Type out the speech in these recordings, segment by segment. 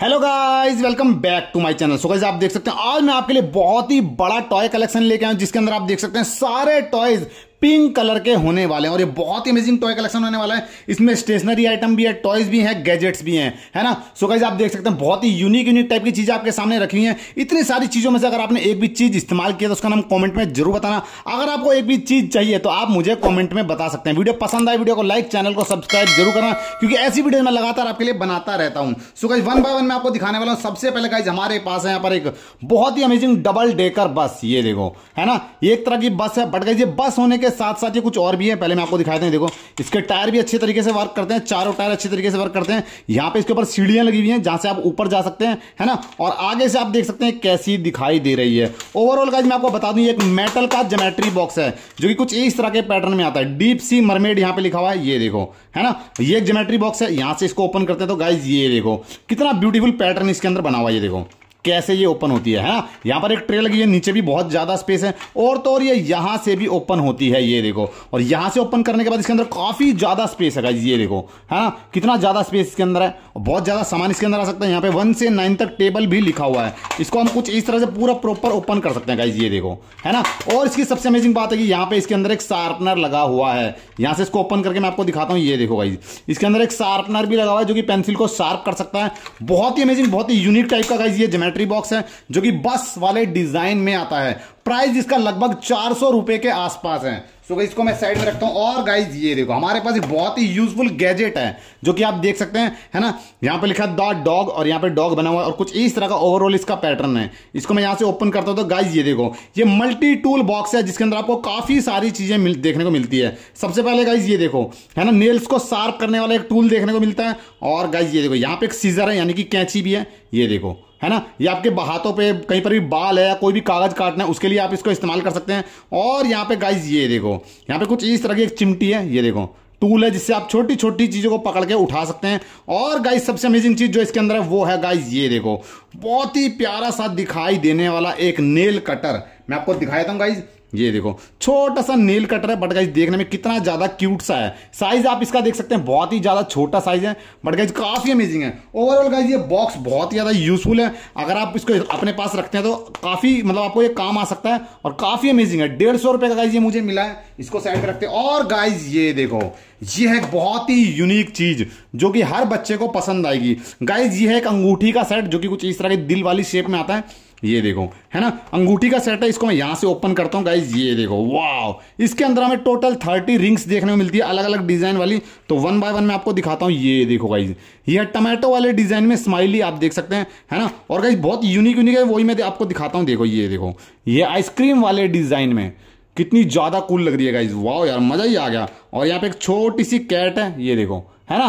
hello guys welcome back to my channel so guys आप देख सकते हैं आज मैं आपके लिए बहुत ही बड़ा टॉय कलेक्शन लेके आया हूं जिसके अंदर आप देख सकते हैं सारे टॉयज पिंक कलर के होने वाले हैं और ये बहुत ही अमेजिंग टॉय कलेक्शन होने वाला है इसमें स्टेशनरी आइटम भी है टॉयज भी हैं गैजेट्स भी हैं है ना सो गाइज आप देख सकते हैं बहुत ही यूनिक यूनिक टाइप की चीज़ें आपके सामने रखी हुई हैं इतनी सारी चीज़ों में से अगर आपने एक भी चीज़ इस्तेमाल किया तो उसका नाम कॉमेंट में जरूर बताना अगर आपको एक भी चीज़ चाहिए तो आप मुझे कॉमेंट में बता सकते हैं वीडियो पसंद आए वीडियो को लाइक चैनल को सब्सक्राइब जरूर करना क्योंकि ऐसी वीडियो मैं लगातार आपके लिए बनाता रहता हूँ so guys one by one में आपको दिखाने वाला हूँ सबसे पहले गाइज हमारे पास है यहाँ पर एक बहुत ही अमेजिंग डबल डेकर बस ये देखो है ना एक तरह की बस है बट गई बस होने के साथ साथ ये कुछ और भी है पहले मैं आपको दिखाते हैं देखो इसके टायर भी अच्छे तरीके से वर्क करते हैं चारों टायर अच्छे तरीके से वर्क करते हैं यहाँ पे इसके ऊपर सीढ़ियां लगी हुई हैं जहां से आप ऊपर जा सकते हैं है ना और आगे से आप देख सकते हैं कैसी दिखाई दे रही है ओवरऑल का मैं आपको बता दूँ एक मेटल का जोमेट्री बॉक्स है जो कि कुछ इस तरह के पैटर्न में आता है डीप सी मरमेड यहाँ पे लिखा हुआ है ये देखो है ना ये एक जोमेट्री बॉक्स है यहाँ से इसको ओपन करते हैं तो गाइज ये देखो कितना ब्यूटीफुल पैटर्न इसके अंदर बना हुआ ये देखो कैसे ये ओपन होती है है ना यहाँ पर एक ट्रे लगी है नीचे भी बहुत ज़्यादा स्पेस है और तो और ये यहाँ से भी ओपन होती है ये देखो और यहाँ से ओपन करने के बाद इसके अंदर काफ़ी ज़्यादा स्पेस है ये देखो है ना कितना ज़्यादा स्पेस इसके अंदर है बहुत ज़्यादा सामान इसके अंदर आ सकता है यहाँ पे वन से नाइन तक टेबल भी लिखा हुआ है इसको हम कुछ इस तरह से पूरा प्रॉपर ओपन कर सकते हैं गाइज ये देखो है ना और इसकी सबसे अमेजिंग बात है कि यहाँ पे इसके अंदर एक शार्पनर लगा हुआ है यहाँ से इसको ओपन करके मैं आपको दिखाता हूँ ये देखो गाइज इसके अंदर एक शार्पनर भी लगा हुआ है जो कि पेंसिल को शार्प कर सकता है बहुत ही अमेजिंग बहुत ही यूनिक टाइप का गाइज ये जमेट सैनिटरी बॉक्स है जो कि बस वाले डिजाइन में आता है प्राइस इसका लगभग चार सौ रुपए के आसपास है सो गाइज इसको मैं साइड में रखता हूं और गाइज ये देखो हमारे पास एक बहुत ही यूजफुल गैजेट है जो कि आप देख सकते हैं है ना यहां पे लिखा द डॉग और यहां पे डॉग बना हुआ है और कुछ इस तरह का ओवरऑल इसका पैटर्न है इसको मैं यहां से ओपन करता हूं तो गाइज ये देखो ये मल्टी टूल बॉक्स है जिसके अंदर आपको काफी सारी चीजें देखने को मिलती है सबसे पहले गाइज ये देखो है ना नेल्स को शार्प करने वाला एक टूल देखने को मिलता है और गाइज ये देखो यहाँ पे एक सीजर है यानी कि कैंची भी है ये देखो है ना ये आपके हाथों पे कहीं पर भी बाल है या कोई भी कागज़ काटना है उसके लिए आप इसको इस्तेमाल कर सकते हैं और यहाँ पे गाइज ये देखो यहाँ पे कुछ इस तरह की एक चिमटी है ये देखो टूल है जिससे आप छोटी छोटी चीज़ों को पकड़ के उठा सकते हैं और गाइज सबसे अमेजिंग चीज़ जो इसके अंदर है वो है गाइज ये देखो बहुत ही प्यारा सा दिखाई देने वाला एक नेल कटर मैं आपको दिखाया था गाइज ये देखो छोटा सा नील कटर है बट गाइज देखने में कितना ज़्यादा क्यूट सा है साइज आप इसका देख सकते हैं बहुत ही ज़्यादा छोटा साइज है बट गाइज काफ़ी अमेजिंग है ओवरऑल गाइज ये बॉक्स बहुत ही ज़्यादा यूजफुल है अगर आप इसको अपने पास रखते हैं तो काफ़ी मतलब आपको ये काम आ सकता है और काफ़ी अमेजिंग है डेढ़ सौ का गाइज ये मुझे मिला है इसको साइड पर रखते हैं और गाइज ये देखो ये है बहुत ही यूनिक चीज़ जो कि हर बच्चे को पसंद आएगी गाइज ये है एक अंगूठी का सेट जो कि कुछ इस तरह के दिल वाली शेप में आता है ये देखो है ना अंगूठी का सेट है इसको मैं यहाँ से ओपन करता हूँ गाइज ये देखो वाह इसके अंदर हमें टोटल थर्टी रिंग्स देखने को मिलती है अलग अलग डिजाइन वाली तो वन बाय वन मैं आपको दिखाता हूँ ये देखो गाइज ये टमाटो वाले डिजाइन में स्माइली आप देख सकते हैं है ना और गाइज बहुत यूनिक यूनिक है वही मैं आपको दिखाता हूँ देखो ये देखो ये आइसक्रीम वाले डिजाइन में कितनी ज़्यादा कूल लग रही है गाइज वाह यार मज़ा ही आ गया और यहाँ पे एक छोटी सी कैट है ये देखो है ना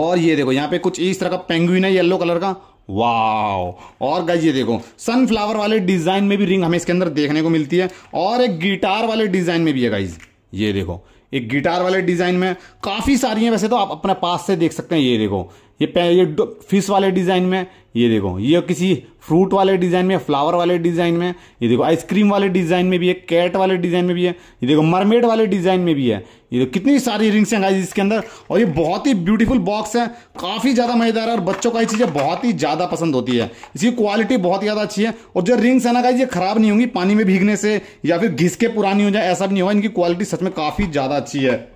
और ये देखो यहाँ पे कुछ इस तरह का पेंगुइन है येलो कलर का वाओ और गाइज ये देखो सनफ्लावर वाले डिज़ाइन में भी रिंग हमें इसके अंदर देखने को मिलती है और एक गिटार वाले डिज़ाइन में भी है गाइज ये देखो एक गिटार वाले डिज़ाइन में काफ़ी सारी हैं वैसे तो आप अपने पास से देख सकते हैं ये देखो ये ये फिश वाले डिज़ाइन में ये देखो ये किसी फ्रूट वाले डिज़ाइन में फ्लावर वाले डिज़ाइन में ये देखो आइसक्रीम वाले डिज़ाइन में भी है कैट वाले डिज़ाइन में भी है ये देखो मरमेड वाले डिज़ाइन में भी है ये देखो कितनी सारी रिंग्स हैं गाइस इसके अंदर और ये बहुत ही ब्यूटीफुल बॉक्स है काफ़ी ज़्यादा मज़ेदार है और बच्चों का ये चीज़ें बहुत ही ज़्यादा पसंद होती है इसकी क्वालिटी बहुत ज़्यादा अच्छी है और जो रिंग्स है ना गाइज ये ख़राब नहीं होंगी पानी में भीगने से या फिर घिसके पुरानी हो जाए ऐसा भी नहीं होगा इनकी क्वालिटी सच में काफ़ी ज़्यादा अच्छी है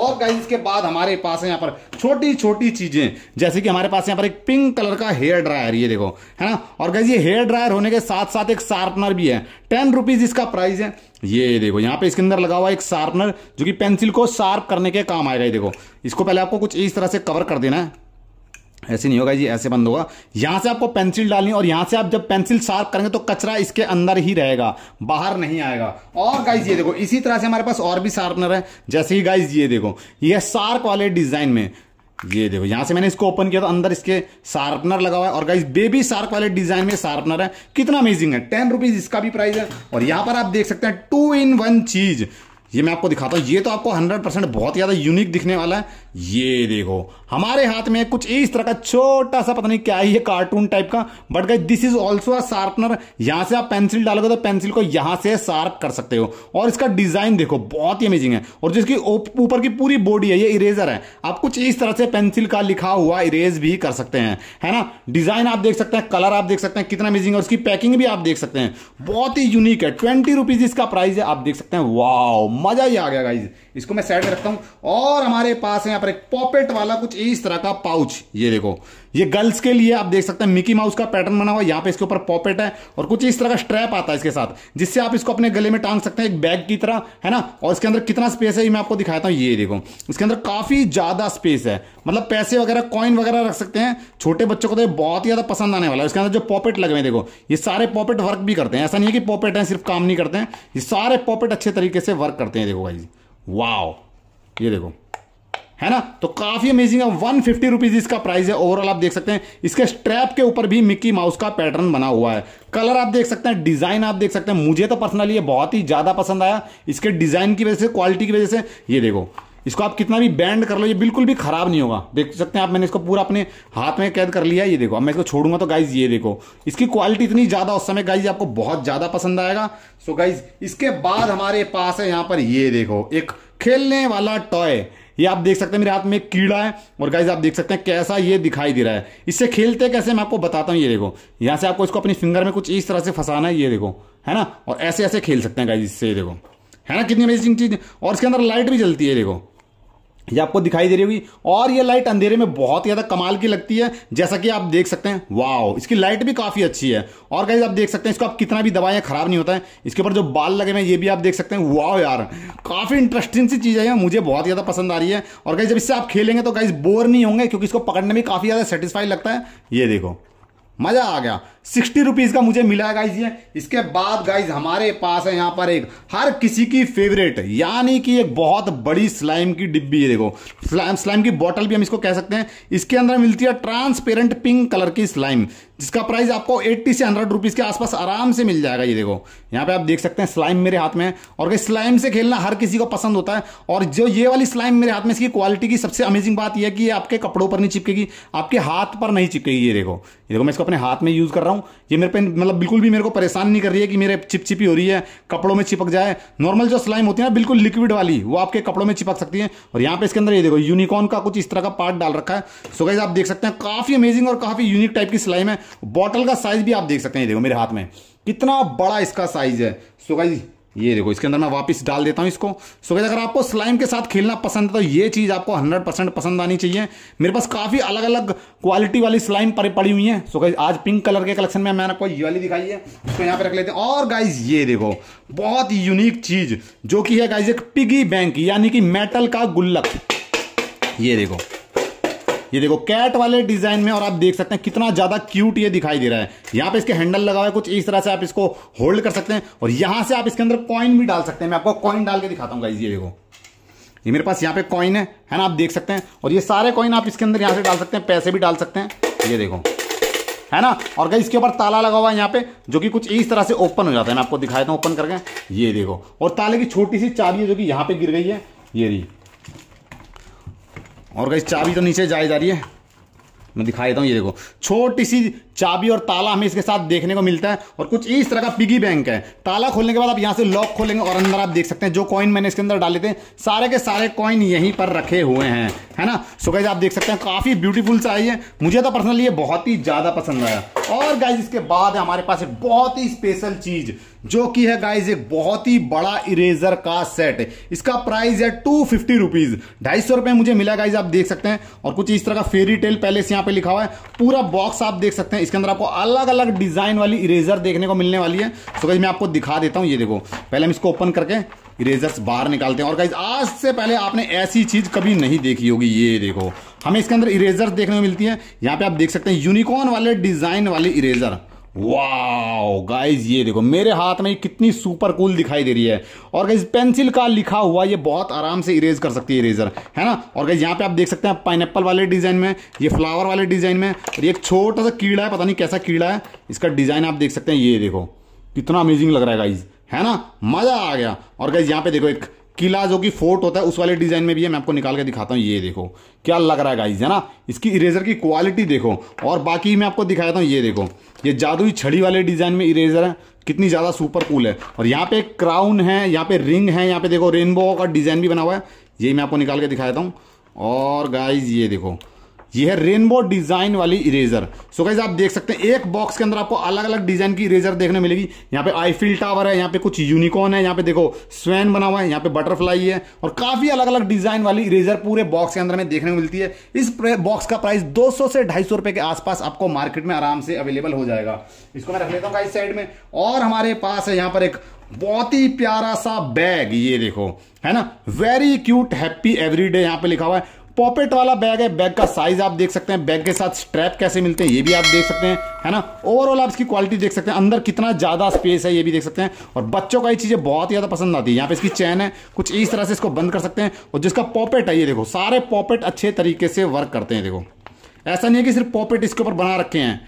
और गाइज इसके बाद हमारे पास है यहाँ पर छोटी छोटी चीजें जैसे कि हमारे पास यहाँ पर एक पिंक कलर का हेयर ड्रायर ये देखो है ना और गाइज ये हेयर ड्रायर होने के साथ साथ एक शार्पनर भी है टेन रुपीज इसका प्राइस है ये देखो यहाँ पे इसके अंदर लगा हुआ एक शार्पनर जो कि पेंसिल को शार्प करने के काम आएगा ये देखो इसको पहले आपको कुछ इस तरह से कवर कर देना है ऐसे नहीं होगा जी ऐसे बंद होगा यहां से आपको पेंसिल डालनी और यहां से आप जब पेंसिल शार्प करेंगे तो कचरा इसके अंदर ही रहेगा बाहर नहीं आएगा और गाइज ये देखो इसी तरह से हमारे पास और भी शार्पनर है जैसे ही गाइज ये देखो ये शार्क वाले डिजाइन में ये देखो यहां से मैंने इसको ओपन किया तो अंदर इसके शार्पनर लगा हुआ है और गाइज बेबी शार्क वाले डिजाइन में शार्पनर है कितना अमेजिंग है टेन रुपीज इसका भी प्राइस है और यहाँ पर आप देख सकते हैं टू इन वन चीज ये मैं आपको दिखाता हूँ ये तो आपको हंड्रेड परसेंट बहुत ज़्यादा यूनिक दिखने वाला है ये देखो हमारे हाथ में कुछ इस तरह का छोटा सा पता नहीं क्या ही है कार्टून टाइप का but guys this is also a sharpener यहां से आप पेंसिल डालोगे तो पेंसिल को यहां से शार्प कर सकते हो और इसका डिजाइन देखो बहुत ही अमेजिंग है और जिसकी ऊपर की पूरी बॉडी है ये इरेजर है आप कुछ इस तरह से पेंसिल का लिखा हुआ इरेज भी कर सकते हैं है ना डिजाइन आप देख सकते हैं कलर आप देख सकते हैं कितना अमेजिंग है उसकी पैकिंग भी आप देख सकते हैं बहुत ही यूनिक है ट्वेंटी रुपीज इसका प्राइस है आप देख सकते हैं वाह मजा ही आ गया गाइज इसको मैं सेट रखता हूँ और हमारे पास है पर एक पॉपेट वाला कुछ इस तरह का पाउच ये देखो ये गर्ल्स के लिए आप देख सकते हैं मिकी माउस का पैटर्न बना हुआ यहाँ पे इसके ऊपर पॉपेट है और कुछ इस तरह का स्ट्रैप आता है इसके साथ जिससे आप इसको अपने गले में टांग सकते हैं एक बैग की तरह है ना और इसके अंदर कितना स्पेस है ये मैं आपको दिखाता हूँ ये देखो इसके अंदर काफी ज्यादा स्पेस है मतलब पैसे वगैरह कॉइन वगैरह रख सकते हैं छोटे बच्चों को तो बहुत ही ज्यादा पसंद आने वाला है इसके अंदर जो पॉपेट लगे हुए देखो ये सारे पॉपेट वर्क भी करते हैं ऐसा नहीं है कि पॉपेट है सिर्फ काम नहीं करते हैं ये सारे पॉपेट अच्छे तरीके से वर्क करते हैं देखो भाई वाओ ये देखो है ना तो काफी अमेजिंग है वन फिफ्टी रुपीज इसका प्राइस है ओवरऑल आप देख सकते हैं इसके स्ट्रैप के ऊपर भी मिक्की माउस का पैटर्न बना हुआ है कलर आप देख सकते हैं डिजाइन आप देख सकते हैं मुझे तो पर्सनली ये बहुत ही ज्यादा पसंद आया इसके डिजाइन की वजह से क्वालिटी की वजह से ये देखो इसको आप कितना भी बैंड कर लो ये बिल्कुल भी खराब नहीं होगा देख सकते हैं आप मैंने इसको पूरा अपने हाथ में कैद कर लिया ये देखो अब मैं इसको छोड़ूंगा तो गाइज ये देखो इसकी क्वालिटी इतनी ज़्यादा उस समय गाइज आपको बहुत ज़्यादा पसंद आएगा सो गाइज इसके बाद हमारे पास है यहाँ पर ये देखो एक खेलने वाला टॉय ये आप देख सकते हैं मेरे हाथ में एक कीड़ा है और गाइज आप देख सकते हैं कैसा ये दिखाई दे रहा है इससे खेलते कैसे मैं आपको बताता हूँ ये देखो यहाँ से आपको इसको अपनी फिंगर में कुछ इस तरह से फंसाना है ये देखो है ना और ऐसे ऐसे खेल सकते हैं गाइज इससे ये देखो है ना कितनी अमेजिंग चीज़ और इसके अंदर लाइट भी जलती है देखो ये आपको दिखाई दे रही होगी और ये लाइट अंधेरे में बहुत ज़्यादा कमाल की लगती है जैसा कि आप देख सकते हैं वाओ इसकी लाइट भी काफ़ी अच्छी है और कहीं आप देख सकते हैं इसको आप कितना भी दबाएं ख़राब नहीं होता है इसके ऊपर जो बाल लगे हैं ये भी आप देख सकते हैं वाओ यार काफ़ी इंटरेस्टिंग सी चीज़ है मुझे बहुत ज़्यादा पसंद आ रही है और कहीं जब इससे आप खेलेंगे तो कहीं बोर नहीं होंगे क्योंकि इसको पकड़ने में काफ़ी ज़्यादा सेटिस्फाइड लगता है ये देखो मज़ा आ गया सिक्सटी रुपीज़ का मुझे मिला है गाइज ये इसके बाद गाइज हमारे पास है यहाँ पर एक हर किसी की फेवरेट यानी कि एक बहुत बड़ी स्लाइम की डिब्बी है देखो स्लाइम स्लाइम की बॉटल भी हम इसको कह सकते हैं इसके अंदर मिलती है ट्रांसपेरेंट पिंक कलर की स्लाइम जिसका प्राइस आपको 80 से 100 रुपीज़ के आसपास आराम से मिल जाएगा ये देखो यहाँ पे आप देख सकते हैं स्लाइम मेरे हाथ में है और कहीं स्लाइम से खेलना हर किसी को पसंद होता है और जो ये वाली स्लाइम मेरे हाथ में इसकी क्वालिटी की सबसे अमेजिंग बात यह है कि ये आपके कपड़ों पर नहीं चिपकेगी आपके हाथ पर नहीं चिपकेगी ये देखो ये देखो मैं इसको अपने हाथ में यूज़ कर रहा हूँ रहा हूँ ये मेरे पे मतलब बिल्कुल भी मेरे को परेशान नहीं कर रही है कि मेरे चिपचिपी हो रही है कपड़ों में चिपक जाए नॉर्मल जो स्लाइम होती है ना बिल्कुल लिक्विड वाली वो आपके कपड़ों में चिपक सकती है और यहाँ पे इसके अंदर ये देखो यूनिकॉर्न का कुछ इस तरह का पार्ट डाल रखा है सो गाइज आप देख सकते हैं काफी अमेजिंग और काफी यूनिक टाइप की स्लाइम है बॉटल का साइज भी आप देख सकते हैं ये देखो मेरे हाथ में कितना बड़ा इसका साइज है सो गाइज ये देखो इसके अंदर मैं वापस डाल देता हूँ इसको सो अगर आपको स्लाइम के साथ खेलना पसंद है तो ये चीज़ आपको 100 परसेंट पसंद आनी चाहिए मेरे पास काफ़ी अलग अलग क्वालिटी वाली स्लाइम पर पड़ी हुई है सो गाइज आज पिंक कलर के कलेक्शन में मैंने आपको ये वाली दिखाई है उसको यहाँ पे रख लेते हैं और गाइज ये देखो बहुत यूनिक चीज़ जो कि है गाइज एक पिगी बैंक यानी कि मेटल का गुल्लक ये देखो ये देखो कैट वाले डिजाइन में और आप देख सकते हैं कितना ज्यादा क्यूट ये दिखाई दे रहा है यहाँ पे इसके हैंडल लगा हुआ है कुछ इस तरह से आप इसको होल्ड कर सकते हैं और यहां से आप इसके अंदर कॉइन भी डाल सकते हैं मैं आपको कॉइन डाल के दिखाता हूँ ये देखो ये मेरे पास यहाँ पे कॉइन है है ना आप देख सकते हैं और ये सारे कॉइन आप इसके अंदर यहाँ से डाल सकते हैं पैसे भी डाल सकते हैं ये देखो है ना और गई इसके ऊपर ताला लगा हुआ है यहाँ पे जो कि कुछ इस तरह से ओपन हो जाता है मैं आपको दिखाया था ओपन करके ये देखो और ताले की छोटी सी चाबी है जो कि यहाँ पे गिर गई है ये रही और गई चाबी तो नीचे जाए जा रही है मैं दिखा देता हूँ ये देखो छोटी सी चाबी और ताला हमें इसके साथ देखने को मिलता है और कुछ इस तरह का पिगी बैंक है ताला खोलने के बाद आप यहाँ से लॉक खोलेंगे और अंदर आप देख सकते हैं जो कॉइन मैंने इसके अंदर डाले थे सारे के सारे कॉइन यहीं पर रखे हुए हैं है ना सो गाइज आप देख सकते हैं काफ़ी ब्यूटीफुल सा है मुझे तो पर्सनली ये बहुत ही ज़्यादा पसंद आया और गाइज इसके बाद हमारे पास एक बहुत ही स्पेशल चीज़ जो कि है गाइज एक बहुत ही बड़ा इरेजर का सेट इसका प्राइस है टू फिफ्टी रुपीज ढाई सौ रुपए मुझे मिला गाइज आप देख सकते हैं और कुछ इस तरह का फेरी टेल पैलेस यहाँ पे लिखा हुआ है पूरा बॉक्स आप देख सकते हैं इसके अंदर आपको अलग अलग डिजाइन वाली इरेजर देखने को मिलने वाली है सो गाइज मैं आपको दिखा देता हूँ ये देखो पहले हम इसको ओपन करके इरेजर्स बाहर निकालते हैं और गाइज आज से पहले आपने ऐसी चीज कभी नहीं देखी होगी ये देखो हमें इसके अंदर इरेजर देखने को मिलती है यहाँ पे आप देख सकते हैं यूनिकॉर्न वाले डिजाइन वाले इरेजर वाओ गाइज ये देखो मेरे हाथ में कितनी सुपर कूल दिखाई दे रही है और गाइज पेंसिल का लिखा हुआ ये बहुत आराम से इरेज कर सकती है इरेजर है ना और गाइज यहाँ पे आप देख सकते हैं एप्पल वाले डिजाइन में ये फ्लावर वाले डिजाइन में और ये एक छोटा सा कीड़ा है पता नहीं कैसा कीड़ा है इसका डिजाइन आप देख सकते हैं ये देखो कितना अमेजिंग लग रहा है गाइज है ना मजा आ गया और गाइज यहाँ पे देखो एक किला जो कि फोर्ट होता है उस वाले डिज़ाइन में भी है मैं आपको निकाल के दिखाता हूँ ये देखो क्या लग रहा है गाइज है ना इसकी इरेजर की क्वालिटी देखो और बाकी मैं आपको दिखाता हूँ ये देखो ये जादुई छड़ी वाले डिज़ाइन में इरेजर है कितनी ज़्यादा सुपर कूल है और यहाँ पे क्राउन है यहाँ पे रिंग है यहाँ पे देखो रेनबो का डिज़ाइन भी बना हुआ है ये मैं आपको निकाल के दिखाता हूँ और गाइज ये देखो ये है रेनबो डिजाइन वाली इरेजर सो गाइज आप देख सकते हैं एक बॉक्स के अंदर आपको अलग अलग डिजाइन की इरेजर देखने मिलेगी यहाँ पे आईफिल टावर है यहाँ पे कुछ यूनिकॉर्न है यहाँ पे देखो स्वैन बना हुआ है यहाँ पे बटरफ्लाई है और काफी अलग अलग डिजाइन वाली इरेजर पूरे बॉक्स के अंदर में देखने को मिलती है इस बॉक्स का प्राइस दो से ढाई रुपए के आसपास आपको मार्केट में आराम से अवेलेबल हो जाएगा इसको मैं रख लेता हूँ इस साइड में और हमारे पास है यहाँ पर एक बहुत ही प्यारा सा बैग ये देखो है ना वेरी क्यूट हैप्पी एवरीडे यहाँ पे लिखा हुआ है पॉपेट वाला बैग है बैग का साइज आप देख सकते हैं बैग के साथ स्ट्रैप कैसे मिलते हैं ये भी आप देख सकते हैं है ना ओवरऑल आप इसकी क्वालिटी देख सकते हैं अंदर कितना ज़्यादा स्पेस है ये भी देख सकते हैं और बच्चों का ये चीज़ें बहुत ही ज़्यादा पसंद आती है यहाँ पे इसकी चैन है कुछ इस तरह से इसको बंद कर सकते हैं और जिसका पॉपेट है ये देखो सारे पॉपेट अच्छे तरीके से वर्क करते हैं देखो ऐसा नहीं है कि सिर्फ पॉपेट इसके ऊपर बना रखे हैं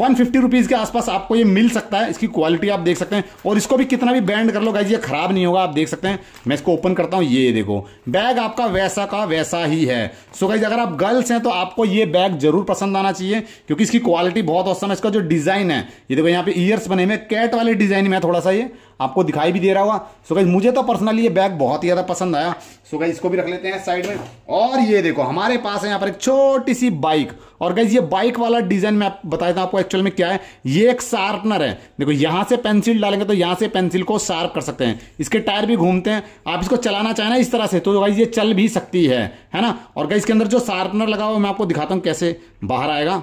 वन फिफ्टी रुपीज़ के आसपास आपको ये मिल सकता है इसकी क्वालिटी आप देख सकते हैं और इसको भी कितना भी बैंड कर लो गाइज ये ख़राब नहीं होगा आप देख सकते हैं मैं इसको ओपन करता हूँ ये देखो बैग आपका वैसा का वैसा ही है सो गाइज अगर आप गर्ल्स हैं तो आपको ये बैग जरूर पसंद आना चाहिए क्योंकि इसकी क्वालिटी बहुत औसम है इसका जो डिज़ाइन है ये देखो यहाँ पे ईयर्स बने हुए कैट वाले डिज़ाइन में थोड़ा सा ये आपको दिखाई भी दे रहा होगा सो गई मुझे तो पर्सनली ये बैग बहुत ही ज़्यादा पसंद आया सो गई इसको भी रख लेते हैं साइड में और ये देखो हमारे पास है यहाँ पर एक छोटी सी बाइक और गई ये बाइक वाला डिज़ाइन मैं बता देता आपको एक्चुअल में क्या है ये एक शार्पनर है देखो यहाँ से पेंसिल डालेंगे तो यहाँ से पेंसिल को शार्प कर सकते हैं इसके टायर भी घूमते हैं आप इसको चलाना चाहें ना इस तरह से तो गई ये चल भी सकती है है ना और गई इसके अंदर जो शार्पनर लगा हुआ मैं आपको दिखाता हूँ कैसे बाहर आएगा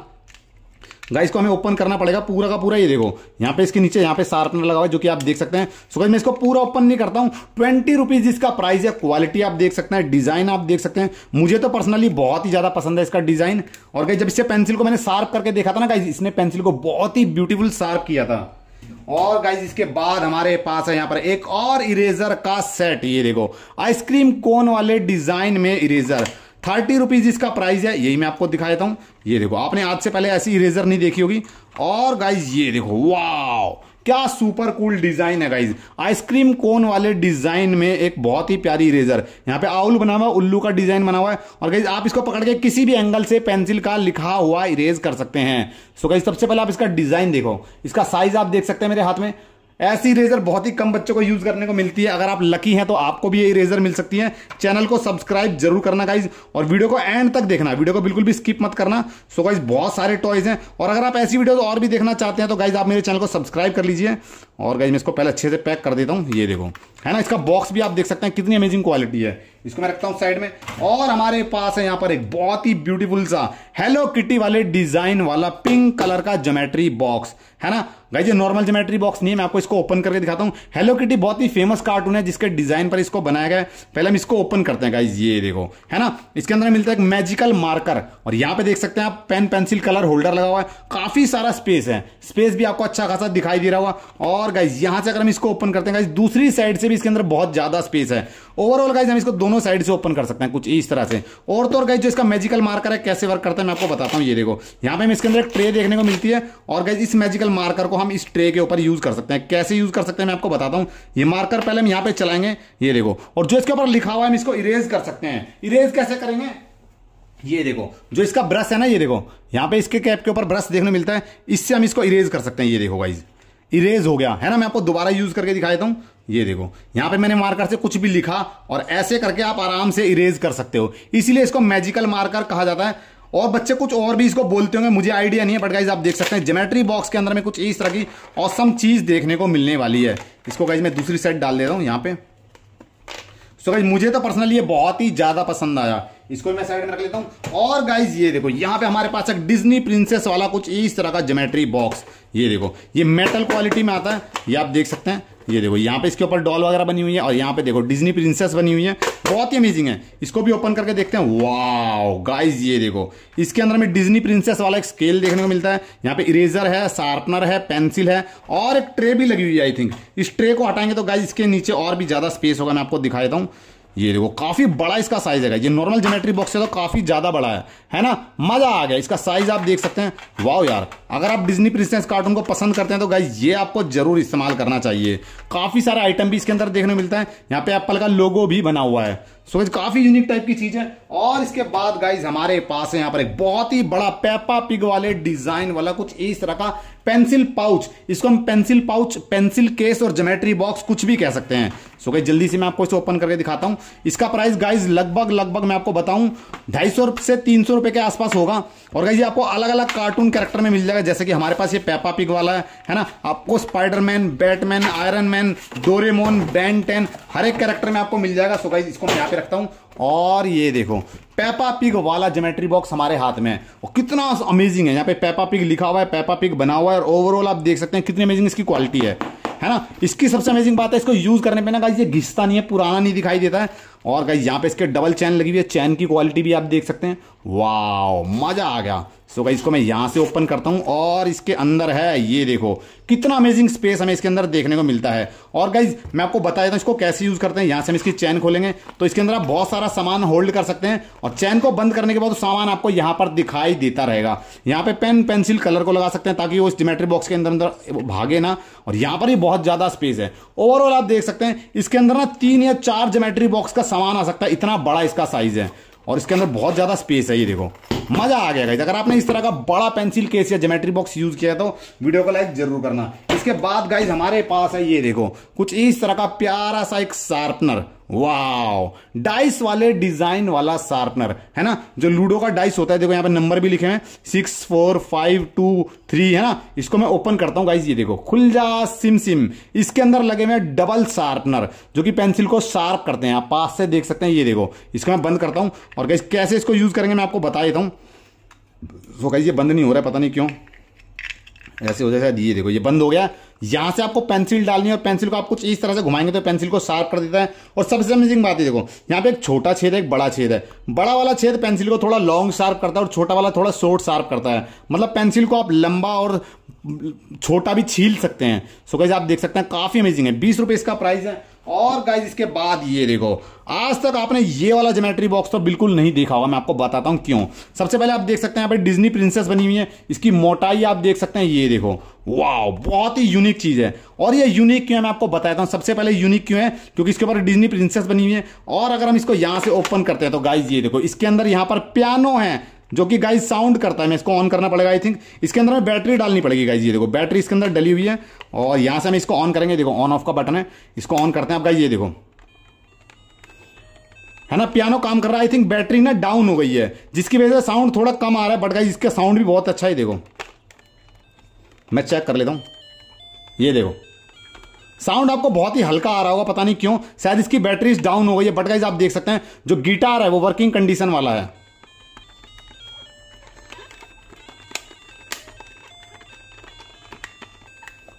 गाइस को हमें ओपन करना पड़ेगा पूरा का पूरा ये देखो यहाँ पे इसके नीचे यहाँ पे शार्पनर लगा हुआ है जो कि आप देख सकते हैं सो गाइस मैं इसको पूरा ओपन नहीं करता हूँ ट्वेंटी रुपीज इसका प्राइस है क्वालिटी आप देख सकते हैं डिजाइन आप देख सकते हैं मुझे तो पर्सनली बहुत ही ज्यादा पसंद है इसका डिजाइन और गाइस जब इससे पेंसिल को मैंने शार्प करके देखा था ना गाइज इसने पेंसिल को बहुत ही ब्यूटीफुल शार्प किया था और गाइज इसके बाद हमारे पास है यहाँ पर एक और इरेजर का सेट ये देखो आइसक्रीम कोन वाले डिजाइन में इरेजर थर्टी रुपीज़ इसका प्राइस है यही मैं आपको दिखा देता हूं ये देखो आपने आज से पहले ऐसी इरेजर नहीं देखी होगी और गाइज ये देखो वाओ क्या सुपर कूल डिजाइन है गाइज आइसक्रीम कोन वाले डिजाइन में एक बहुत ही प्यारी इरेजर यहाँ पे आउल बना हुआ उल्लू का डिजाइन बना हुआ है और गाइज आप इसको पकड़ के किसी भी एंगल से पेंसिल का लिखा हुआ इरेज कर सकते हैं सो गाइज सबसे पहले आप इसका डिजाइन देखो इसका साइज आप देख सकते हैं मेरे हाथ में ऐसी इरेजर बहुत ही कम बच्चों को यूज़ करने को मिलती है अगर आप लकी हैं तो आपको भी ये इरेजर मिल सकती है चैनल को सब्सक्राइब जरूर करना गाइज और वीडियो को एंड तक देखना वीडियो को बिल्कुल भी स्किप मत करना सो गाइज बहुत सारे टॉयज़ हैं और अगर आप ऐसी वीडियो और भी देखना चाहते हैं तो गाइज आप मेरे चैनल को सब्सक्राइब कर लीजिए और गाइज मैं इसको पहले अच्छे से पैक कर देता हूँ ये देखो है ना इसका बॉक्स भी आप देख सकते हैं कितनी अमेजिंग क्वालिटी है इसको मैं रखता हूँ साइड में और हमारे पास है यहाँ पर एक बहुत ही ब्यूटीफुल सा हेलो किटी वाले डिजाइन वाला पिंक कलर का जोमेट्री बॉक्स है ना गाइज ये नॉर्मल जोमेट्री बॉक्स नहीं है मैं आपको इसको ओपन करके दिखाता हूँ हेलो किटी बहुत ही फेमस कार्टून है जिसके डिजाइन पर इसको बनाया गया है पहले हम इसको ओपन करते हैं गाइज ये देखो है ना इसके अंदर मिलता है एक मैजिकल मार्कर और यहाँ पे देख सकते हैं आप पेन पेंसिल कलर होल्डर लगा हुआ है काफी सारा स्पेस है स्पेस भी आपको अच्छा खासा दिखाई दे रहा हुआ और गाइज यहाँ से अगर हम इसको ओपन करते हैं गाइज दूसरी साइड से भी इसके अंदर बहुत ज्यादा स्पेस है ओवरऑल गाइज हम इसको दोनों साइड से ओपन कर सकते हैं कुछ इस तरह से और तो और गाइज जो इसका मैजिकल मार्कर है कैसे वर्क करता है मैं आपको बताता हूँ ये देखो यहाँ पे हम इसके अंदर एक ट्रे देखने को मिलती है और गाइज इस मैजिकल मार्कर को हम इस ट्रे के ऊपर यूज़ कर सकते हैं कैसे यूज़ कर सकते हैं मैं आपको बताता हूं ये मार्कर पहले हम यहां पे चलाएंगे ये देखो और जो इसके ऊपर लिखा हुआ है हम इसको इरेज कर सकते हैं इरेज कैसे करेंगे ये देखो जो इसका ब्रश है ना ये देखो यहां पे इसके कैप के ऊपर ब्रश देखने मिलता है इससे हम इसको इरेज कर सकते हैं ये देखो गाइज इरेज हो गया है ना मैं आपको दोबारा यूज करके दिखा देता हूँ ये देखो यहाँ पे मैंने मार्कर से कुछ भी लिखा और ऐसे करके आप आराम से इरेज कर सकते हो इसीलिए इसको मैजिकल मार्कर कहा जाता है और बच्चे कुछ और भी इसको बोलते होंगे मुझे आइडिया नहीं है बट गाइज आप देख सकते हैं जोमेट्री बॉक्स के अंदर में कुछ इस तरह की औसम चीज़ देखने को मिलने वाली है इसको गाइज मैं दूसरी साइड डाल दे रहा हूँ यहाँ पे सो so गाइज मुझे तो पर्सनली ये बहुत ही ज़्यादा पसंद आया इसको मैं साइड में रख लेता हूँ और गाइज ये देखो यहाँ पे हमारे पास एक डिजनी प्रिंसेस वाला कुछ इस तरह का जोमेट्री बॉक्स ये देखो ये मेटल क्वालिटी में आता है ये आप देख सकते हैं ये देखो यहाँ पे इसके ऊपर डॉल वगैरह बनी हुई है और यहाँ पे देखो डिज्नी प्रिंसेस बनी हुई है बहुत ही अमेजिंग है इसको भी ओपन करके देखते हैं वाओ गाइस ये देखो इसके अंदर में डिज्नी प्रिंसेस वाला एक स्केल देखने को मिलता है यहाँ पे इरेजर है शार्पनर है पेंसिल है और एक ट्रे भी लगी हुई है आई थिंक इस ट्रे को हटाएंगे तो गाइज इसके नीचे और भी ज़्यादा स्पेस होगा मैं आपको दिखा देता हूँ ये देखो काफ़ी बड़ा इसका साइज़ है ये नॉर्मल जोमेट्री बॉक्स है तो काफ़ी ज़्यादा बड़ा है है ना मज़ा आ गया इसका साइज़ आप देख सकते हैं वाओ यार अगर आप डिज्नी प्रिंसेस कार्टून को पसंद करते हैं तो गाइज ये आपको ज़रूर इस्तेमाल करना चाहिए काफ़ी सारे आइटम भी इसके अंदर देखने मिलता है यहाँ पे एप्पल का लोगो भी बना हुआ है सो so, काफी यूनिक टाइप की चीज है और इसके बाद गाइज हमारे पास है यहाँ पर एक बहुत ही बड़ा पेपा पिग वाले डिजाइन वाला कुछ इस तरह का पेंसिल पाउच इसको हम पेंसिल पाउच पेंसिल केस और जोमेट्री बॉक्स कुछ भी कह सकते हैं सो so, गाइज जल्दी से मैं आपको इसे ओपन करके दिखाता हूँ इसका प्राइस गाइज लगभग लगभग मैं आपको बताऊं ढाई से तीन सौ रुपए के आसपास होगा और कहीं आपको अलग अलग कार्टून कैरेक्टर में मिल जाएगा जैसे कि हमारे पास ये पेपा पिक वाला है है ना आपको Spiderman Batman Iron Man Doraemon Ben Ten हर एक कैरेक्टर में आपको मिल जाएगा सो कहीं इसको मैं यहाँ पे रखता हूँ और ये देखो पेपा पिक वाला जोमेट्री बॉक्स हमारे हाथ में है और कितना अमेजिंग है यहाँ पे पेपा पिक लिखा हुआ है पेपा पिक बना हुआ है और ओवरऑल आप देख सकते हैं कितनी अमेजिंग इसकी क्वालिटी है है ना इसकी सबसे अमेजिंग बात है इसको यूज करने पे ना ये घिसता नहीं है पुराना नहीं दिखाई देता है और गाइज यहाँ पे इसके डबल चैन लगी हुई है चैन की क्वालिटी भी आप देख सकते हैं वाह मज़ा आ गया सो so, इसको मैं यहां से ओपन करता हूं और इसके अंदर है ये देखो कितना अमेजिंग स्पेस हमें इसके अंदर देखने को मिलता है और गाइज मैं आपको बता देता हूं इसको कैसे यूज़ करते हैं यहां से हम इसकी चैन खोलेंगे तो इसके अंदर आप बहुत सारा सामान होल्ड कर सकते हैं और चैन को बंद करने के बाद सामान आपको यहां पर दिखाई देता रहेगा यहाँ पे पेन पेंसिल कलर को लगा सकते हैं ताकि वो इस डिमेट्री बॉक्स के अंदर अंदर भागे ना और यहां पर ही बहुत ज़्यादा स्पेस है ओवरऑल आप देख सकते हैं इसके अंदर ना तीन या चार जोमेट्री बॉक्स का सामान आ सकता है इतना बड़ा इसका साइज़ है और इसके अंदर बहुत ज़्यादा स्पेस है ये देखो मज़ा आ गया गाइज अगर आपने इस तरह का बड़ा पेंसिल केस या जोमेट्री बॉक्स यूज़ किया तो वीडियो को लाइक ज़रूर करना इसके बाद गाइज हमारे पास है ये देखो कुछ इस तरह का प्यारा सा एक शार्पनर वाओ डाइस वाले डिजाइन वाला शार्पनर है ना जो लूडो का डाइस होता है देखो यहां पे नंबर भी लिखे हैं six four five two three है ना इसको मैं ओपन करता हूं गाइज ये देखो खुल जा सिम सिम इसके अंदर लगे हुए डबल शार्पनर जो कि पेंसिल को शार्प करते हैं आप पास से देख सकते हैं ये देखो इसको मैं बंद करता हूं और गाइस कैसे इसको यूज करेंगे मैं आपको बता देता हूं सो गाइस ये बंद नहीं हो रहा है पता नहीं क्यों ऐसे हो जाएगा ये देखो ये बंद हो गया यहाँ से आपको पेंसिल डालनी है और पेंसिल को आप कुछ इस तरह से घुमाएंगे तो पेंसिल को शार्प कर देता है और सबसे अमेजिंग बात है देखो यहाँ पे एक छोटा छेद है एक बड़ा छेद है बड़ा वाला छेद पेंसिल को थोड़ा लॉन्ग शार्प करता है और छोटा वाला थोड़ा शॉर्ट शार्प करता है मतलब पेंसिल को आप लंबा और छोटा भी छील सकते हैं सो कैसे आप देख सकते हैं काफ़ी अमेजिंग है बीस रुपये इसका प्राइस है और गाइज इसके बाद ये देखो आज तक आपने ये वाला जोमेट्री बॉक्स तो बिल्कुल नहीं देखा होगा मैं आपको बताता हूँ क्यों सबसे पहले आप देख सकते हैं यहाँ पर डिज्नी प्रिंसेस बनी हुई है इसकी मोटाई आप देख सकते हैं ये देखो वाह बहुत ही यूनिक चीज़ है और ये यूनिक क्यों है मैं आपको बताता हूँ सबसे पहले यूनिक क्यों है क्योंकि इसके ऊपर डिज्नी प्रिंसेस बनी हुई है और अगर हम इसको यहाँ से ओपन करते हैं तो गाइज ये देखो इसके अंदर यहाँ पर प्यानो है जो कि गाइज साउंड करता है मैं इसको ऑन करना पड़ेगा आई थिंक इसके अंदर में बैटरी डालनी पड़ेगी गाइज ये देखो बैटरी इसके अंदर डली हुई है और यहाँ से हम इसको ऑन करेंगे देखो ऑन ऑफ का बटन है इसको ऑन करते हैं आप गाइज ये देखो है ना पियानो काम कर रहा है आई थिंक बैटरी ना डाउन हो गई है जिसकी वजह से साउंड थोड़ा कम आ रहा है बट गाइज इसका साउंड भी बहुत अच्छा है देखो मैं चेक कर लेता हूँ ये देखो साउंड आपको बहुत ही हल्का आ रहा होगा पता नहीं क्यों शायद इसकी बैटरी डाउन हो गई है बट गाइज आप देख सकते हैं जो गिटार है वो वर्किंग कंडीशन वाला है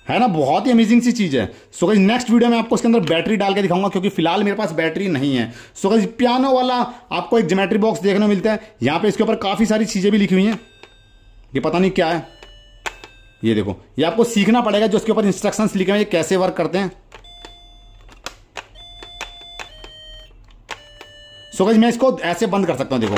है ना बहुत ही अमेजिंग सी चीज़ है सो गई नेक्स्ट वीडियो में आपको इसके अंदर बैटरी डाल के दिखाऊंगा क्योंकि फिलहाल मेरे पास बैटरी नहीं है सो गई पियानो वाला आपको एक जोमेट्री बॉक्स देखने को मिलता है यहाँ पे इसके ऊपर काफ़ी सारी चीज़ें भी लिखी हुई हैं ये पता नहीं क्या है ये देखो ये आपको सीखना पड़ेगा जो उसके ऊपर इंस्ट्रक्शंस लिखे हुए हैं कैसे वर्क करते हैं सो गई मैं इसको ऐसे बंद कर सकता हूँ देखो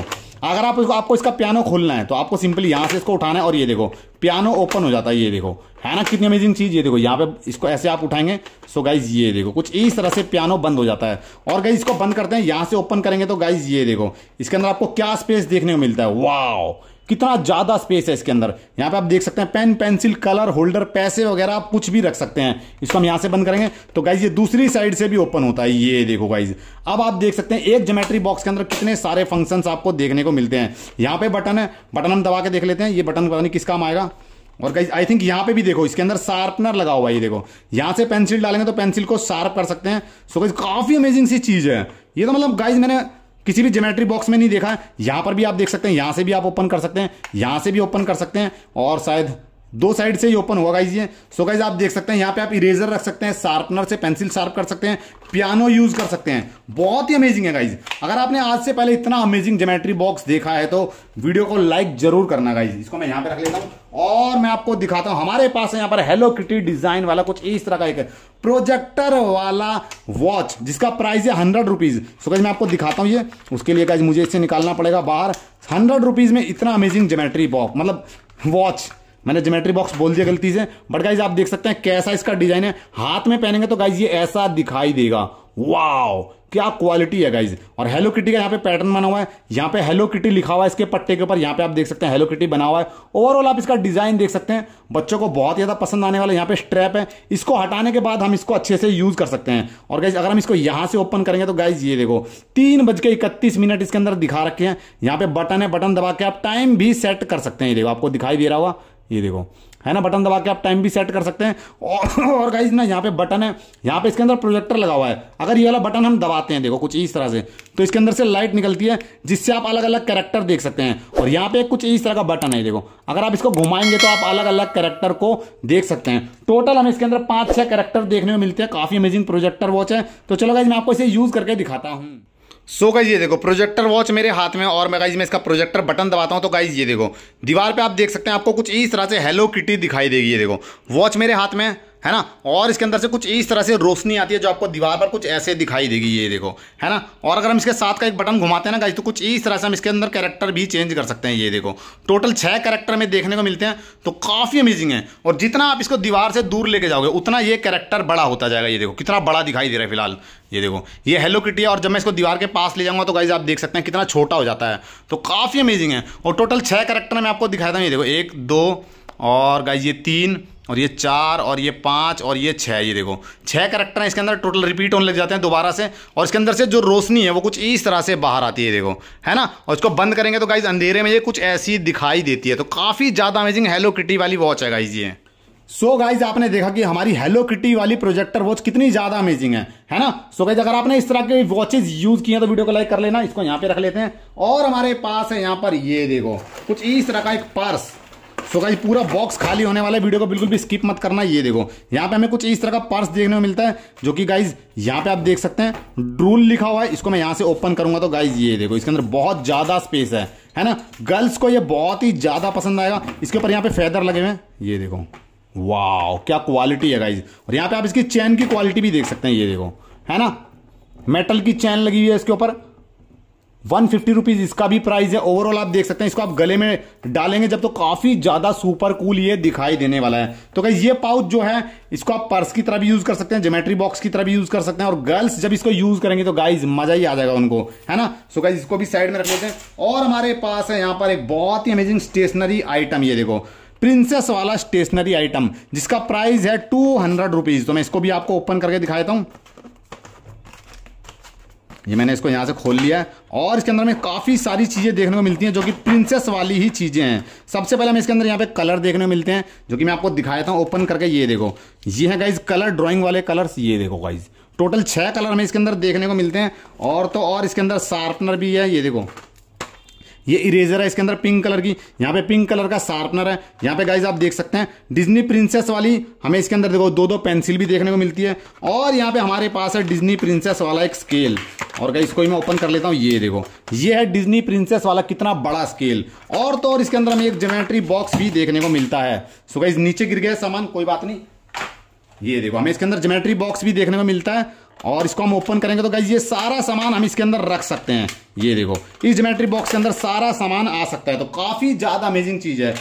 अगर आप इसको आपको इसका पियानो खोलना है तो आपको सिंपली यहाँ से इसको उठाना है और ये देखो पियानो ओपन हो जाता है ये देखो है ना कितनी अमेजिंग चीज़ ये देखो यहाँ पे इसको ऐसे आप उठाएंगे सो गाइज ये देखो कुछ इस तरह से पियानो बंद हो जाता है और गाइज इसको बंद करते हैं यहाँ से ओपन करेंगे तो गाइज ये देखो इसके अंदर आपको क्या स्पेस देखने को मिलता है वाओ कितना ज़्यादा स्पेस है इसके अंदर यहाँ पे आप देख सकते हैं पेन पेंसिल कलर होल्डर पैसे वगैरह आप कुछ भी रख सकते हैं इसको हम यहाँ से बंद करेंगे तो गाइज ये दूसरी साइड से भी ओपन होता है ये देखो गाइज अब आप देख सकते हैं एक जोमेट्री बॉक्स के अंदर कितने सारे फंक्शन आपको देखने को मिलते हैं यहाँ पे बटन है बटन हम दबा के देख लेते हैं ये बटन पता नहीं किस काम आएगा और गाइज आई थिंक यहाँ पे भी देखो इसके अंदर शार्पनर लगा हुआ है ये देखो यहाँ से पेंसिल डालेंगे तो पेंसिल को शार्प कर सकते हैं सो गाइज काफ़ी अमेजिंग सी चीज़ है ये तो मतलब गाइज मैंने किसी भी जोमेट्री बॉक्स में नहीं देखा है यहां पर भी आप देख सकते हैं यहां से भी आप ओपन कर सकते हैं यहां से भी ओपन कर सकते हैं और शायद दो साइड से ही ओपन हुआ गाइज ये सो गाइज आप देख सकते हैं यहाँ पे आप इरेजर रख सकते हैं शार्पनर से पेंसिल शार्प कर सकते हैं पियानो यूज कर सकते हैं बहुत ही अमेजिंग है गाइज अगर आपने आज से पहले इतना अमेजिंग जोमेट्री बॉक्स देखा है तो वीडियो को लाइक जरूर करना गाइज इसको मैं यहाँ पे रख लेता हूँ और मैं आपको दिखाता हूं हमारे पास है यहाँ पर हेलो किटी डिजाइन वाला कुछ इस तरह का एक प्रोजेक्टर वाला वॉच जिसका प्राइस है हंड्रेड रुपीज सो गाइज मैं आपको दिखाता हूँ ये उसके लिए गाइज मुझे इससे निकालना पड़ेगा बाहर हंड्रेड रुपीज में इतना अमेजिंग जोमेट्री बॉक्स मतलब वॉच मैंने जोमेट्री बॉक्स बोल दिया गलती से बट गाइज आप देख सकते हैं कैसा इसका डिजाइन है हाथ में पहनेंगे तो गाइज ये ऐसा दिखाई देगा वाओ क्या क्वालिटी है गाइज और हेलो किटी का यहाँ पे पैटर्न बना हुआ है यहाँ पे हेलो किटी लिखा हुआ है इसके पट्टे के ऊपर यहाँ पे आप देख सकते हैं हेलो किटी बना हुआ है ओवरऑल आप इसका डिजाइन देख सकते हैं बच्चों को बहुत ज्यादा पसंद आने वाला यहाँ पे स्ट्रैप है इसको हटाने के बाद हम इसको अच्छे से यूज कर सकते हैं और गाइज अगर हम इसको यहाँ से ओपन करेंगे तो गाइज ये देखो तीन बज के इकतीस मिनट इसके अंदर दिखा रखे हैं यहाँ पे बटन है बटन दबा के आप टाइम भी सेट कर सकते हैं ये देखो आपको दिखाई दे रहा हुआ ये देखो है ना बटन दबा के आप टाइम भी सेट कर सकते हैं और और गाइज ना यहाँ पे बटन है यहाँ पे इसके अंदर प्रोजेक्टर लगा हुआ है अगर ये वाला बटन हम दबाते हैं देखो कुछ इस तरह से तो इसके अंदर से लाइट निकलती है जिससे आप अलग अलग कैरेक्टर देख सकते हैं और यहाँ पे कुछ इस तरह का बटन है देखो अगर आप इसको घुमाएंगे तो आप अलग अलग कैरेक्टर को देख सकते हैं टोटल हमें इसके अंदर पाँच छः कैरेक्टर देखने को मिलते हैं काफ़ी अमेजिंग प्रोजेक्टर वॉच है तो चलो गाइज मैं आपको इसे यूज़ करके दिखाता हूँ सो गाइज ये देखो प्रोजेक्टर वॉच मेरे हाथ में और मैं गाइज मैं इसका प्रोजेक्टर बटन दबाता हूँ तो गाइज ये देखो दीवार पे आप देख सकते हैं आपको कुछ इस तरह से हेलो किटी दिखाई देगी ये देखो वॉच मेरे हाथ में है ना और इसके अंदर से कुछ इस तरह से रोशनी आती है जो आपको दीवार पर कुछ ऐसे दिखाई देगी ये देखो है ना और अगर हम इसके साथ का एक बटन घुमाते हैं ना गाइज तो कुछ इस तरह से हम इसके अंदर कैरेक्टर भी चेंज कर सकते हैं ये देखो टोटल छः कैरेक्टर में देखने को मिलते हैं तो काफ़ी अमेजिंग है और जितना आप इसको दीवार से दूर लेके जाओगे उतना ये कैरेक्टर बड़ा होता जाएगा ये देखो कितना बड़ा दिखाई दे रहा है फिलहाल ये देखो ये हेलो किटी है और जब मैं इसको दीवार के पास ले जाऊंगा तो गाइज आप देख सकते हैं कितना छोटा हो जाता है तो काफ़ी अमेजिंग है और टोटल छः करेक्टर में आपको दिखाया हूँ ये देखो एक दो और गाइज ये तीन और ये चार और ये पाँच और ये छः ये देखो छः करेक्टर हैं इसके अंदर टोटल रिपीट होने लग जाते हैं दोबारा से और इसके अंदर से जो रोशनी है वो कुछ इस तरह से बाहर आती है देखो है ना और इसको बंद करेंगे तो गाइज़ अंधेरे में ये कुछ ऐसी दिखाई देती है तो काफ़ी ज़्यादा अमेजिंग हेलो किटी वाली वॉच है गाइज ये सो so गाइज आपने देखा कि हमारी हेलो किटी वाली प्रोजेक्टर वॉच कितनी ज्यादा अमेजिंग है है ना सो so गाइज अगर आपने इस तरह के वॉचेज यूज किए हैं तो वीडियो को लाइक कर लेना इसको यहाँ पे रख लेते हैं और हमारे पास है यहाँ पर ये देखो कुछ इस तरह का एक पर्स सो गाइज पूरा बॉक्स खाली होने वाला है वीडियो को बिल्कुल भी स्किप मत करना ये देखो यहाँ पे हमें कुछ इस तरह का पर्स देखने को मिलता है जो कि गाइज यहाँ पे आप देख सकते हैं ड्रूल लिखा हुआ है इसको मैं यहाँ से ओपन करूंगा तो गाइज ये देखो इसके अंदर बहुत ज़्यादा स्पेस है है ना गर्ल्स को ये बहुत ही ज़्यादा पसंद आएगा इसके ऊपर यहाँ पे फेदर लगे हुए ये देखो वाह क्या क्वालिटी है गाइज और यहाँ पे आप इसकी चैन की क्वालिटी भी देख सकते हैं ये देखो है ना मेटल की चैन लगी हुई है इसके ऊपर वन फिफ्टी रुपीज इसका भी प्राइस है ओवरऑल आप देख सकते हैं इसको आप गले में डालेंगे जब तो काफी ज्यादा सुपर कूल ये दिखाई देने वाला है तो कहीं ये पाउच जो है इसको आप पर्स की तरह भी यूज कर सकते हैं जोमेट्री बॉक्स की तरह भी यूज कर सकते हैं और गर्ल्स जब इसको यूज करेंगे तो गाइज मजा ही आ जाएगा उनको है ना सो गाइज इसको भी साइड में रख लेते हैं और हमारे पास है यहाँ पर एक बहुत ही अमेजिंग स्टेशनरी आइटम ये देखो प्रिंसेस वाला स्टेशनरी आइटम जिसका प्राइस है टू हंड्रेड रुपीज तो मैं इसको भी आपको ओपन करके दिखाता हूँ ये मैंने इसको यहाँ से खोल लिया है और इसके अंदर में काफ़ी सारी चीज़ें देखने को मिलती हैं जो कि प्रिंसेस वाली ही चीज़ें हैं सबसे पहले हमें इसके अंदर यहाँ पे कलर देखने को मिलते हैं जो कि मैं आपको दिखाया था ओपन करके ये देखो ये है गाइज कलर ड्राइंग वाले कलर्स ये देखो गाइज टोटल छः कलर हमें इसके अंदर देखने को मिलते हैं और तो और इसके अंदर शार्पनर भी है ये देखो ये इरेजर है इसके अंदर पिंक कलर की यहाँ पे पिंक कलर का शार्पनर है यहाँ पे गाइज आप देख सकते हैं डिज्नी प्रिंसेस वाली हमें इसके अंदर देखो दो दो पेंसिल भी देखने को मिलती है और यहाँ पे हमारे पास है डिज्नी प्रिंसेस वाला एक स्केल और गाइज को मैं ओपन कर लेता हूँ ये देखो ये है डिज्नी प्रिंसेस वाला कितना बड़ा स्केल और तो और इसके अंदर हमें एक जोमेट्री बॉक्स भी देखने को मिलता है सो गाइज नीचे गिर गया सामान कोई बात नहीं ये देखो हमें इसके अंदर जोमेट्री बॉक्स भी देखने को मिलता है और इसको हम ओपन करेंगे तो गाइज ये सारा सामान हम इसके अंदर रख सकते हैं ये देखो इस ज्योमेट्री बॉक्स के अंदर सारा सामान आ सकता है तो काफ़ी ज़्यादा अमेजिंग चीज़ है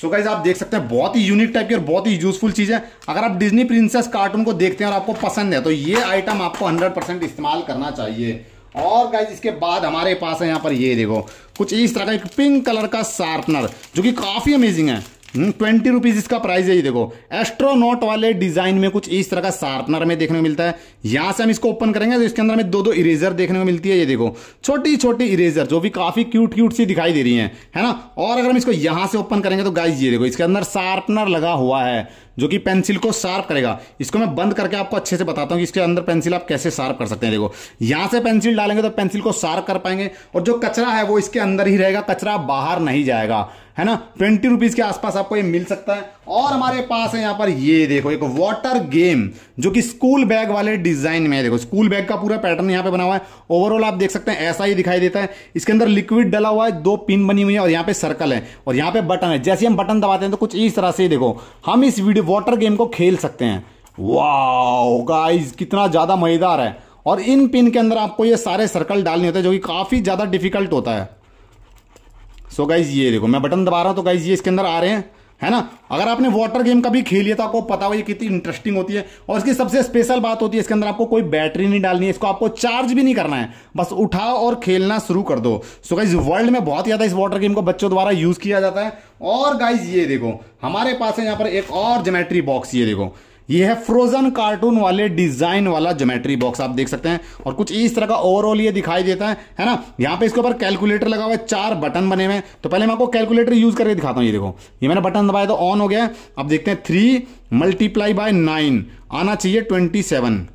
सो so गाइज आप देख सकते हैं बहुत ही यूनिक टाइप की और बहुत ही यूजफुल चीज़ है अगर आप डिज्नी प्रिंसेस कार्टून को देखते हैं और आपको पसंद है तो ये आइटम आपको हंड्रेड इस्तेमाल करना चाहिए और गाइज इसके बाद हमारे पास है यहाँ पर ये देखो कुछ इस तरह का एक पिंक कलर का शार्पनर जो कि काफ़ी अमेजिंग है ट्वेंटी हम्म, रुपीज इसका प्राइस है ये देखो एस्ट्रोनॉट वाले डिजाइन में कुछ इस तरह का शार्पनर में देखने को मिलता है यहां से हम इसको ओपन करेंगे तो इसके अंदर हमें दो दो इरेजर देखने को मिलती है ये देखो छोटी छोटी इरेजर जो भी काफी क्यूट क्यूट सी दिखाई दे रही है, है ना और अगर हम इसको यहां से ओपन करेंगे तो गाइज ये देखो इसके अंदर शार्पनर लगा हुआ है जो कि पेंसिल को शार्प करेगा इसको मैं बंद करके आपको अच्छे से बताता हूँ कि इसके अंदर पेंसिल आप कैसे शार्प कर सकते हैं देखो यहाँ से पेंसिल डालेंगे तो पेंसिल को शार्प कर पाएंगे और जो कचरा है वो इसके अंदर ही रहेगा कचरा बाहर नहीं जाएगा है ना ट्वेंटी रुपीज़ के आसपास आपको ये मिल सकता है और हमारे पास है यहाँ पर ये देखो एक वाटर गेम जो कि स्कूल बैग वाले डिजाइन में है देखो स्कूल बैग का पूरा पैटर्न यहाँ पे बना हुआ है ओवरऑल आप देख सकते हैं ऐसा ही दिखाई देता है इसके अंदर लिक्विड डला हुआ है दो पिन बनी हुई है और यहाँ पे सर्कल है और यहाँ पे बटन है जैसे हम बटन दबाते हैं तो कुछ इस तरह से देखो हम इस वीडियो वॉटर गेम को खेल सकते हैं वाह गाइज कितना ज्यादा मजेदार है और इन पिन के अंदर आपको ये सारे सर्कल डालने होते हैं जो कि काफी ज्यादा डिफिकल्ट होता है सो so गाइज ये देखो मैं बटन दबा रहा हूँ तो गाइज ये इसके अंदर आ रहे हैं है ना अगर आपने वाटर गेम कभी खेल है तो आपको पता हो ये कितनी इंटरेस्टिंग होती है और इसकी सबसे स्पेशल बात होती है इसके अंदर आपको कोई बैटरी नहीं डालनी है इसको आपको चार्ज भी नहीं करना है बस उठाओ और खेलना शुरू कर दो सो गाइज वर्ल्ड में बहुत ज़्यादा इस वाटर गेम को बच्चों द्वारा यूज़ किया जाता है और गाइज ये देखो हमारे पास है यहाँ पर एक और जोमेट्री बॉक्स ये देखो ये है फ्रोजन कार्टून वाले डिजाइन वाला ज्योमेट्री बॉक्स आप देख सकते हैं और कुछ इस तरह का ओवरऑल ये दिखाई देता है है ना यहाँ पे इसके ऊपर कैलकुलेटर लगा हुआ है चार बटन बने हुए हैं तो पहले मैं आपको कैलकुलेटर यूज करके दिखाता हूँ ये देखो ये मैंने बटन दबाया तो ऑन हो गया अब देखते हैं थ्री मल्टीप्लाई बाय नाइन आना चाहिए twenty seven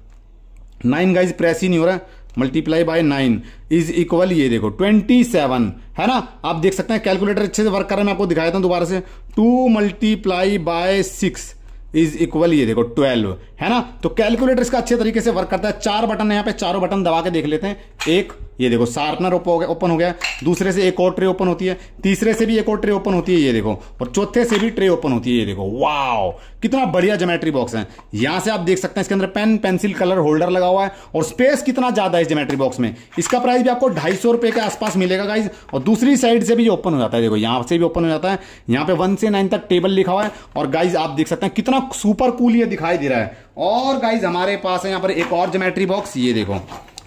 nine guys press ही नहीं हो रहा है multiply by nine is equal ये देखो ट्वेंटी सेवन है ना आप देख सकते हैं कैलकुलेटर अच्छे से वर्क कर रहे हैं मैं आपको दिखाया था दोबारा से two multiply by six is equal ये देखो ट्वेल्व है ना तो कैलकुलेटर इसका अच्छे तरीके से वर्क करता है चार बटन है यहाँ पे चारों बटन दबा के देख लेते हैं एक ये देखो शार्पनर ओपन हो गया दूसरे से एक और ट्रे ओपन होती है तीसरे से भी एक और ट्रे ओपन होती है ये देखो और चौथे से भी ट्रे ओपन होती है ये देखो वाओ कितना बढ़िया जोमेट्री बॉक्स है यहां से आप देख सकते हैं इसके अंदर पेन पेंसिल कलर होल्डर लगा हुआ है और स्पेस कितना ज्यादा है इस जोमेट्री बॉक्स में इसका प्राइस भी आपको ढाई सौ रुपए के आसपास मिलेगा गाइज और दूसरी साइड से भी ओपन हो जाता है देखो यहां से भी ओपन हो जाता है यहाँ पे वन से नाइन तक टेबल लिखा हुआ है और गाइज आप देख सकते हैं कितना सुपर कूल ये दिखाई दे रहा है और गाइज हमारे पास है यहाँ पर एक और जोमेट्री बॉक्स ये देखो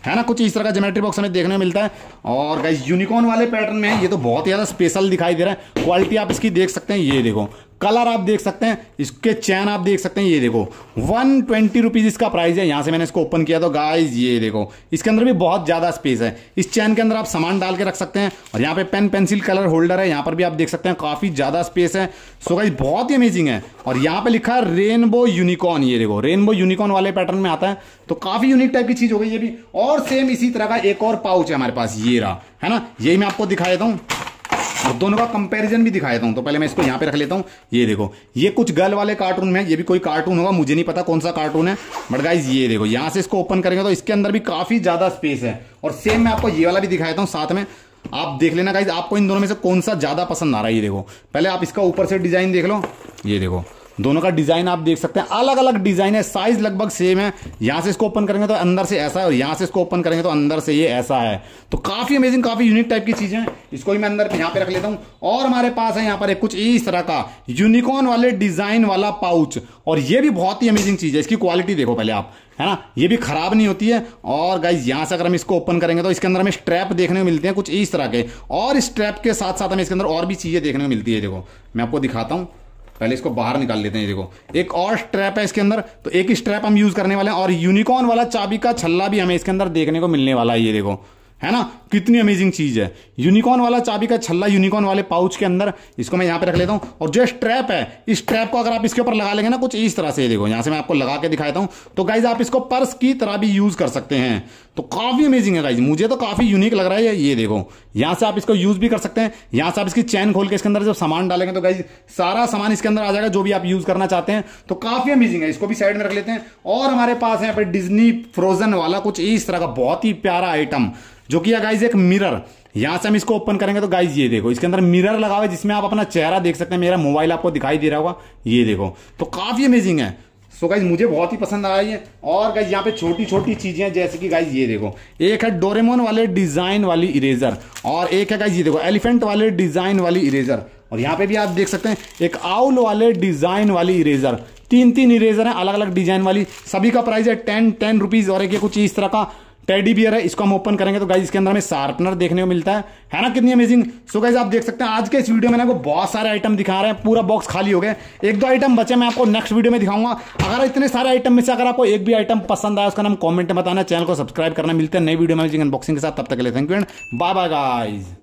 है ना कुछ इस तरह का जोमेट्री बॉक्स हमें देखने मिलता है और गाइज यूनिकॉर्न वाले पैटर्न में ये तो बहुत ही ज़्यादा स्पेशल दिखाई दे रहा है क्वालिटी आप इसकी देख सकते हैं ये देखो कलर आप देख सकते हैं इसके चैन आप देख सकते हैं ये देखो वन ट्वेंटी रुपीज़ इसका प्राइस है यहाँ से मैंने इसको ओपन किया तो गाइज ये देखो इसके अंदर भी बहुत ज़्यादा स्पेस है इस चैन के अंदर आप सामान डाल के रख सकते हैं और यहाँ पे पेन पेंसिल कलर होल्डर है यहाँ पर भी आप देख सकते हैं काफ़ी ज़्यादा स्पेस है सो गाइज बहुत ही अमेजिंग है और यहाँ पे लिखा है रेनबो यूनिकॉर्न ये देखो रेनबो यूनिकॉर्न वाले पैटर्न में आता है तो काफ़ी यूनिक टाइप की चीज़ हो गई ये भी और सेम इसी तरह का एक और पाउच है हमारे पास ये रहा है ना यही मैं आपको दिखा देता हूँ और दोनों का कंपैरिजन भी दिखा देता हूँ तो पहले मैं इसको यहाँ पे रख लेता हूँ ये देखो ये कुछ गर्ल वाले कार्टून में ये भी कोई कार्टून होगा मुझे नहीं पता कौन सा कार्टून है बट गाइज ये देखो यहाँ से इसको ओपन करेंगे तो इसके अंदर भी काफ़ी ज़्यादा स्पेस है और सेम मैं आपको ये वाला भी दिखाया हूँ साथ में आप देख लेना गाइज आपको इन दोनों में से कौन सा ज़्यादा पसंद आ रहा है ये देखो पहले आप इसका ऊपर से डिज़ाइन देख लो ये देखो दोनों का डिज़ाइन आप देख सकते हैं अलग अलग डिज़ाइन है साइज़ लगभग सेम है यहां से इसको ओपन करेंगे तो अंदर से ऐसा है और यहाँ से इसको ओपन करेंगे तो अंदर से ये ऐसा है तो काफ़ी अमेजिंग काफ़ी यूनिक टाइप की चीज़ें हैं इसको ही मैं अंदर यहां पे रख लेता हूं और हमारे पास है यहाँ पर एक कुछ इस तरह का यूनिकॉर्न वाले डिज़ाइन वाला पाउच और ये भी बहुत ही अमेजिंग चीज़ है इसकी क्वालिटी देखो पहले आप है ना ये भी खराब नहीं होती है और गाइज यहां से अगर हम इसको ओपन करेंगे तो इसके अंदर हमें स्ट्रैप देखने को मिलते हैं कुछ इस तरह के और स्ट्रैप के साथ साथ हमें इसके अंदर और भी चीज़ें देखने को मिलती है देखो मैं आपको दिखाता हूँ पहले इसको बाहर निकाल लेते हैं देखो एक और स्ट्रैप है इसके अंदर तो एक स्ट्रैप हम यूज करने वाले हैं और यूनिकॉर्न वाला चाबी का छल्ला भी हमें इसके अंदर देखने को मिलने वाला है ये देखो है ना कितनी अमेजिंग चीज है यूनिकॉर्न वाला चाबी का छल्ला यूनिकॉर्न वाले पाउच के अंदर इसको मैं यहां पे रख लेता हूं और जो स्ट्रैप है इस स्ट्रैप को अगर आप इसके ऊपर लगा लेंगे ना कुछ इस तरह से देखो यहां से मैं आपको लगा के दिखाता हूं तो गाइज आप इसको पर्स की तरह भी यूज कर सकते हैं तो काफ़ी अमेजिंग है गाइज मुझे तो काफ़ी यूनिक लग रहा है ये देखो यहाँ से आप इसको यूज़ भी कर सकते हैं यहाँ से आप इसकी चैन खोल के इसके अंदर जब सामान डालेंगे तो गाइज सारा सामान इसके अंदर आ जाएगा जो भी आप यूज़ करना चाहते हैं तो काफ़ी अमेजिंग है इसको भी साइड में रख लेते हैं और हमारे पास है यहाँ डिजनी फ्रोजन वाला कुछ इस तरह का बहुत ही प्यारा आइटम जो कि गाइज एक मिरर यहां से हम इसको ओपन करेंगे तो गाइज ये देखो इसके अंदर मिरर लगा हुआ है जिसमें आप अपना चेहरा देख सकते हैं मेरा मोबाइल आपको दिखाई दे रहा होगा ये देखो तो काफी अमेजिंग है सो गाइज मुझे बहुत ही पसंद आई है और गाइज यहाँ पे छोटी छोटी चीज़ें जैसे कि गाइज ये देखो एक है डोरेमोन वाले डिज़ाइन वाली इरेजर और एक है गाइज ये देखो एलिफेंट वाले डिज़ाइन वाली इरेजर और यहाँ पे भी आप देख सकते हैं एक आउल वाले डिज़ाइन वाली इरेजर तीन तीन इरेजर हैं अलग अलग डिज़ाइन वाली सभी का प्राइस है टेन टेन रुपीज़ और एक कुछ इस तरह का टेडी बियर है इसको हम ओपन करेंगे तो गाइज इसके अंदर हमें शार्पनर देखने को मिलता है है ना कितनी अमेजिंग सो गाइज आप देख सकते हैं आज के इस वीडियो में ना बहुत सारे आइटम दिखा रहे हैं पूरा बॉक्स खाली हो गया एक दो आइटम बचे मैं आपको नेक्स्ट वीडियो में दिखाऊंगा अगर इतने सारे आइटम में से अगर आपको एक भी आइटम पसंद आया उसका नाम कॉमेंट में बताना चैनल को सब्सक्राइब करना मिलता है नई वीडियो में अनबॉक्सिंग के साथ तब तक के लिए thank you and bye bye guys